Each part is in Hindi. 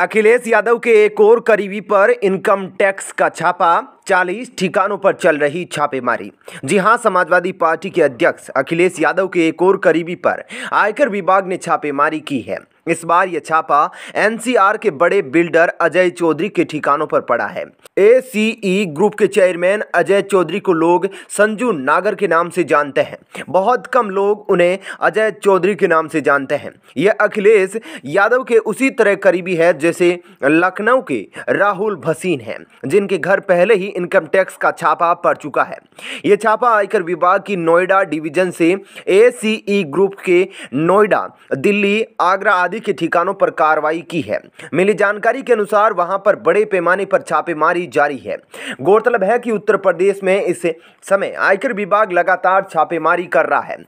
अखिलेश यादव के एक और करीबी पर इनकम टैक्स का छापा 40 ठिकानों पर चल रही छापेमारी जी हां समाजवादी पार्टी के अध्यक्ष अखिलेश यादव के एक और करीबी पर आयकर विभाग ने छापेमारी की है इस बार यह छापा एनसीआर के बड़े बिल्डर अजय चौधरी के ठिकानों पर पड़ा है एसीई ग्रुप के चेयरमैन अजय चौधरी को लोग संजू नागर के नाम से जानते हैं बहुत कम लोग उन्हें अजय चौधरी के नाम से जानते हैं यह अखिलेश यादव के उसी तरह करीबी है जैसे लखनऊ के राहुल भसीन हैं जिनके घर पहले ही इनकम टैक्स का छापा पड़ चुका है यह छापा आयकर विभाग की नोएडा डिवीजन से एसीई ग्रुप के नोएडा दिल्ली आगरा आदि आबादी के ठिकानों पर कार्रवाई की है मिली जानकारी के अनुसार वहां पर बड़े पैमाने पर छापेमारी जारी है गौरतलब है कि उत्तर प्रदेश में इस समय आयकर विभाग लगातार छापेमारी कर रहा है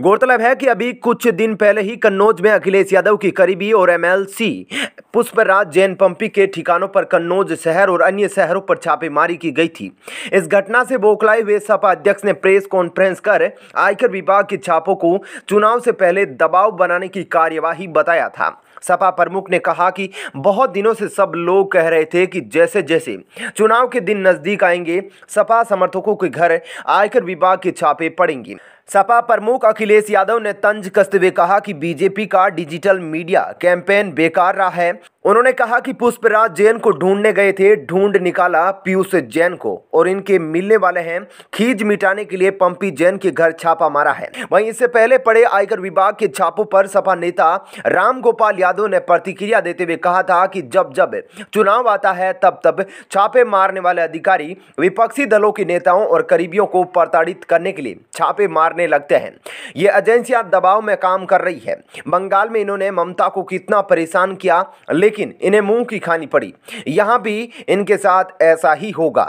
गौरतलब है कि अभी कुछ दिन पहले ही कन्नौज में अखिलेश यादव की करीबी और एमएलसी पुष्पराज जैन पंपी के ठिकानों पर कन्नौज शहर और अन्य शहरों पर छापेमारी की गई थी इस घटना से बोखलाए हुए सपा अध्यक्ष ने प्रेस कॉन्फ्रेंस कर आयकर विभाग के छापों को चुनाव से पहले दबाव बनाने की कार्यवाही बताया था सपा प्रमुख ने कहा कि बहुत दिनों से सब लोग कह रहे थे कि जैसे जैसे चुनाव के दिन नज़दीक आएंगे सपा समर्थकों के घर आयकर विभाग के छापे पड़ेंगे सपा प्रमुख अखिलेश यादव ने तंज कसते हुए कहा कि बीजेपी का डिजिटल मीडिया कैंपेन बेकार रहा है उन्होंने कहा कि पुष्पराज जैन को ढूंढने गए थे ढूंढ निकाला पीयूष जैन को और इनके मिलने वाले हैं खीज मिटाने के लिए पंपी जैन के घर छापा मारा है वहीं इससे पहले पड़े आयकर विभाग के छापों पर सपा नेता राम गोपाल यादव ने प्रतिक्रिया देते हुए कहा था कि जब जब चुनाव आता है तब तब छापे मारने वाले अधिकारी विपक्षी दलों के नेताओं और करीबियों को प्रताड़ित करने के लिए छापे मारने करने लगते हैं ये एजेंसियां दबाव में काम कर रही है बंगाल में इन्होंने ममता को कितना परेशान किया लेकिन इन्हें मुंह की खानी पड़ी यहां भी इनके साथ ऐसा ही होगा